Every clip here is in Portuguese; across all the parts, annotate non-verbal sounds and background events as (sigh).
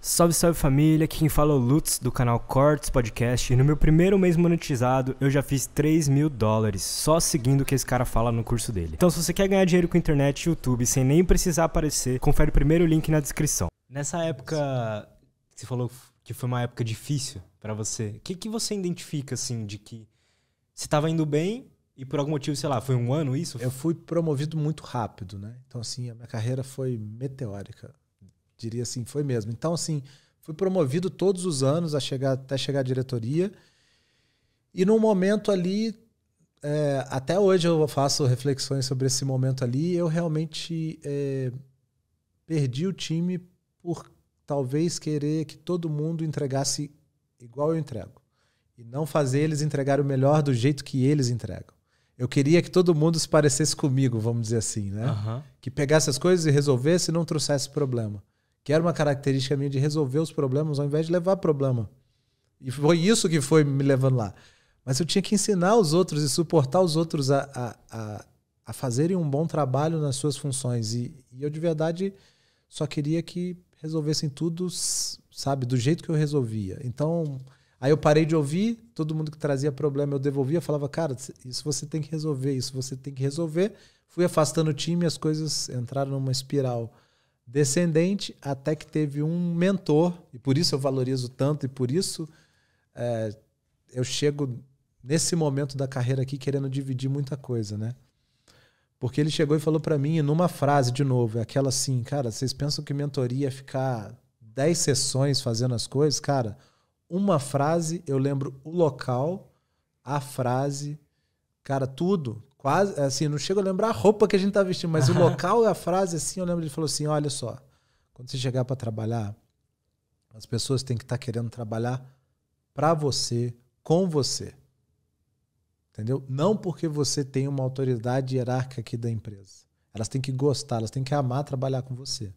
Salve, salve família, aqui quem fala é o Lutz do canal Cortes Podcast e no meu primeiro mês monetizado eu já fiz 3 mil dólares só seguindo o que esse cara fala no curso dele. Então se você quer ganhar dinheiro com internet e YouTube sem nem precisar aparecer, confere o primeiro link na descrição. Nessa época que você falou que foi uma época difícil para você, o que, que você identifica assim de que você estava indo bem e por algum motivo, sei lá, foi um ano isso? Eu fui promovido muito rápido, né? Então assim, a minha carreira foi meteórica diria assim, foi mesmo. Então, assim, fui promovido todos os anos a chegar, até chegar à diretoria. E num momento ali, é, até hoje eu faço reflexões sobre esse momento ali, eu realmente é, perdi o time por talvez querer que todo mundo entregasse igual eu entrego. E não fazer eles entregar o melhor do jeito que eles entregam. Eu queria que todo mundo se parecesse comigo, vamos dizer assim, né? Uhum. Que pegasse as coisas e resolvesse e não trouxesse problema que era uma característica minha de resolver os problemas ao invés de levar problema. E foi isso que foi me levando lá. Mas eu tinha que ensinar os outros e suportar os outros a, a, a, a fazerem um bom trabalho nas suas funções. E, e eu, de verdade, só queria que resolvessem tudo, sabe, do jeito que eu resolvia. Então, aí eu parei de ouvir, todo mundo que trazia problema eu devolvia, falava, cara, isso você tem que resolver, isso você tem que resolver. Fui afastando o time, e as coisas entraram numa espiral descendente, até que teve um mentor, e por isso eu valorizo tanto, e por isso é, eu chego nesse momento da carreira aqui querendo dividir muita coisa, né? Porque ele chegou e falou para mim, numa frase de novo, é aquela assim, cara, vocês pensam que mentoria é ficar 10 sessões fazendo as coisas? Cara, uma frase, eu lembro o local, a frase, cara, tudo, Quase, é, assim, não chego a lembrar a roupa que a gente tá vestindo, mas o (laughs) local e a frase, assim, eu lembro, ele falou assim: olha só, quando você chegar para trabalhar, as pessoas têm que estar tá querendo trabalhar para você, com você. Entendeu? Não porque você tem uma autoridade hierárquica aqui da empresa. Elas têm que gostar, elas têm que amar trabalhar com você.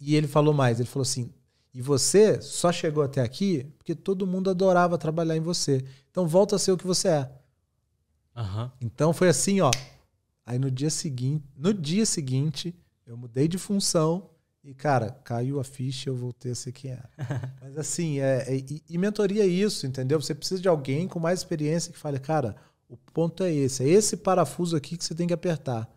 E ele falou mais, ele falou assim: e você só chegou até aqui porque todo mundo adorava trabalhar em você. Então volta a ser o que você é. Uhum. Então foi assim, ó. Aí no dia seguinte, no dia seguinte, eu mudei de função e, cara, caiu a ficha eu voltei a ser quem era. (laughs) Mas assim, é, é e, e, mentoria é isso, entendeu? Você precisa de alguém com mais experiência que fale, cara, o ponto é esse, é esse parafuso aqui que você tem que apertar.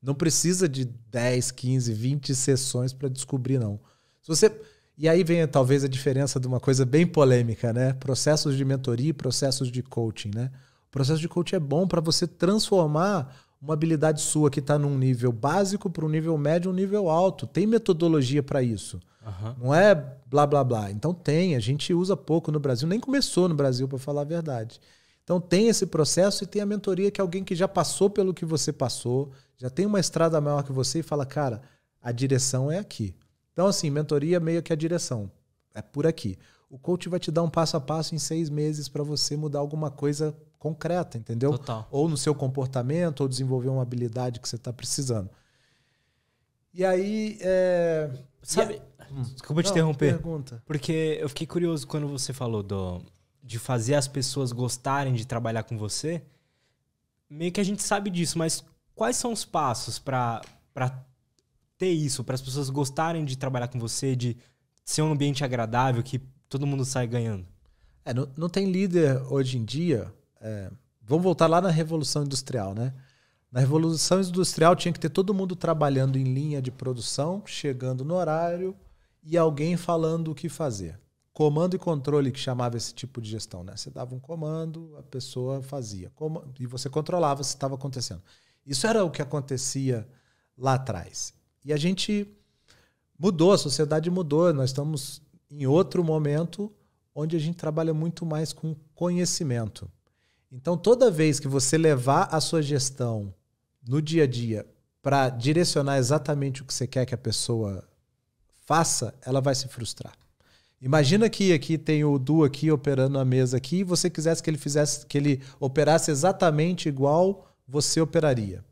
Não precisa de 10, 15, 20 sessões para descobrir, não. Se você. E aí vem talvez a diferença de uma coisa bem polêmica, né? Processos de mentoria e processos de coaching, né? O processo de coaching é bom para você transformar uma habilidade sua que está num nível básico para um nível médio, um nível alto. Tem metodologia para isso. Uhum. Não é blá blá blá. Então tem, a gente usa pouco no Brasil, nem começou no Brasil, para falar a verdade. Então tem esse processo e tem a mentoria que é alguém que já passou pelo que você passou, já tem uma estrada maior que você e fala, cara, a direção é aqui. Então, assim, mentoria é meio que a direção. É por aqui. O coach vai te dar um passo a passo em seis meses para você mudar alguma coisa concreta, entendeu? Total. Ou no seu comportamento, ou desenvolver uma habilidade que você está precisando. E aí. É... Sabe. Hum. Desculpa te interromper. Pergunta. Porque eu fiquei curioso quando você falou do, de fazer as pessoas gostarem de trabalhar com você. Meio que a gente sabe disso, mas quais são os passos para ter isso, para as pessoas gostarem de trabalhar com você, de ser um ambiente agradável que todo mundo sai ganhando? É, não, não tem líder hoje em dia é, vamos voltar lá na Revolução Industrial, né? Na Revolução Industrial tinha que ter todo mundo trabalhando em linha de produção, chegando no horário e alguém falando o que fazer. Comando e controle que chamava esse tipo de gestão, né? Você dava um comando, a pessoa fazia. E você controlava se estava acontecendo. Isso era o que acontecia lá atrás. E a gente mudou, a sociedade mudou, nós estamos em outro momento onde a gente trabalha muito mais com conhecimento. Então, toda vez que você levar a sua gestão no dia a dia para direcionar exatamente o que você quer que a pessoa faça, ela vai se frustrar. Imagina que aqui tem o Du aqui operando a mesa aqui e você quisesse que ele fizesse que ele operasse exatamente igual você operaria.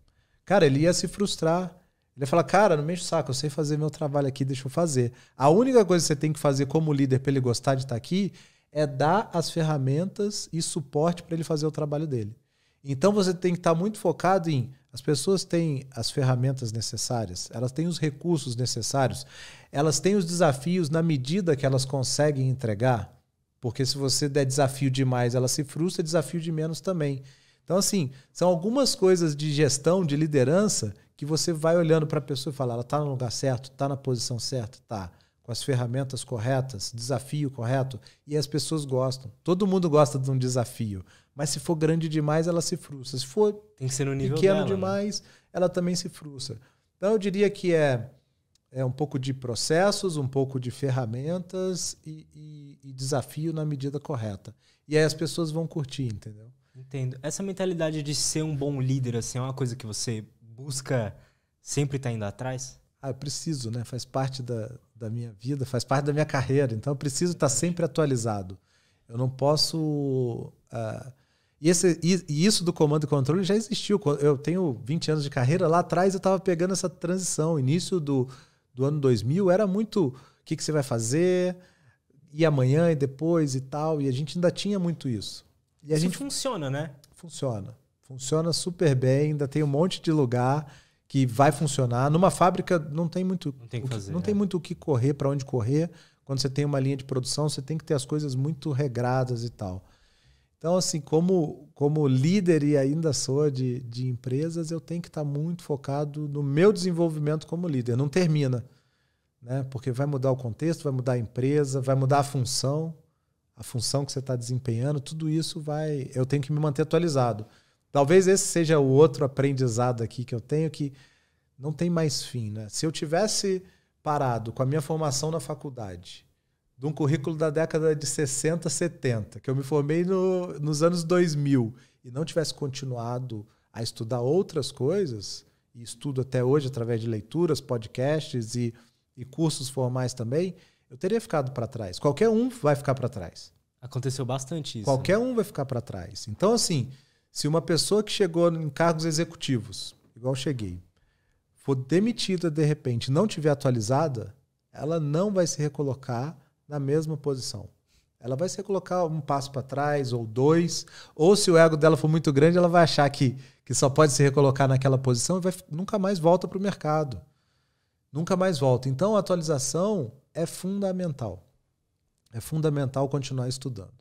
Cara, ele ia se frustrar. Ele ia falar: "Cara, não mexe o saco, eu sei fazer meu trabalho aqui, deixa eu fazer". A única coisa que você tem que fazer como líder para ele gostar de estar tá aqui é dar as ferramentas e suporte para ele fazer o trabalho dele. Então você tem que estar tá muito focado em as pessoas têm as ferramentas necessárias, elas têm os recursos necessários, elas têm os desafios na medida que elas conseguem entregar, porque se você der desafio demais, ela se frustra, desafio de menos também. Então assim, são algumas coisas de gestão, de liderança que você vai olhando para a pessoa e fala, ela está no lugar certo, está na posição certa, está com as ferramentas corretas, desafio correto, e as pessoas gostam. Todo mundo gosta de um desafio, mas se for grande demais, ela se frustra. Se for pequeno dela, né? demais, né? ela também se frustra. Então eu diria que é, é um pouco de processos, um pouco de ferramentas e, e, e desafio na medida correta. E aí as pessoas vão curtir, entendeu? Entendo. Essa mentalidade de ser um bom líder assim, é uma coisa que você busca sempre estar tá indo atrás? ah, eu preciso, né? Faz parte da, da minha vida, faz parte da minha carreira, então eu preciso estar sempre atualizado. Eu não posso. Ah, e, esse, e, isso do comando e controle já existiu. Eu tenho 20 anos de carreira, lá atrás eu estava pegando essa transição. Início do, do ano 2000 era muito o que, que você vai fazer, e amanhã e depois e tal. E a gente ainda tinha muito isso. E a isso gente funciona, né? Funciona. Funciona super bem, ainda tem um monte de lugar que vai funcionar. Numa fábrica não tem muito não tem, que fazer, que, não é. tem muito o que correr, para onde correr. Quando você tem uma linha de produção, você tem que ter as coisas muito regradas e tal. Então, assim, como, como líder e ainda sou de, de empresas, eu tenho que estar tá muito focado no meu desenvolvimento como líder. Não termina, né? porque vai mudar o contexto, vai mudar a empresa, vai mudar a função, a função que você está desempenhando, tudo isso vai. Eu tenho que me manter atualizado. Talvez esse seja o outro aprendizado aqui que eu tenho que não tem mais fim, né? Se eu tivesse parado com a minha formação na faculdade, de um currículo da década de 60, 70, que eu me formei no, nos anos 2000, e não tivesse continuado a estudar outras coisas, e estudo até hoje através de leituras, podcasts e, e cursos formais também, eu teria ficado para trás. Qualquer um vai ficar para trás. Aconteceu bastante isso. Qualquer né? um vai ficar para trás. Então, assim, se uma pessoa que chegou em cargos executivos, igual eu cheguei, for demitida de repente não tiver atualizada, ela não vai se recolocar na mesma posição. Ela vai se recolocar um passo para trás ou dois, ou se o ego dela for muito grande, ela vai achar que, que só pode se recolocar naquela posição e vai, nunca mais volta para o mercado. Nunca mais volta. Então a atualização é fundamental. É fundamental continuar estudando.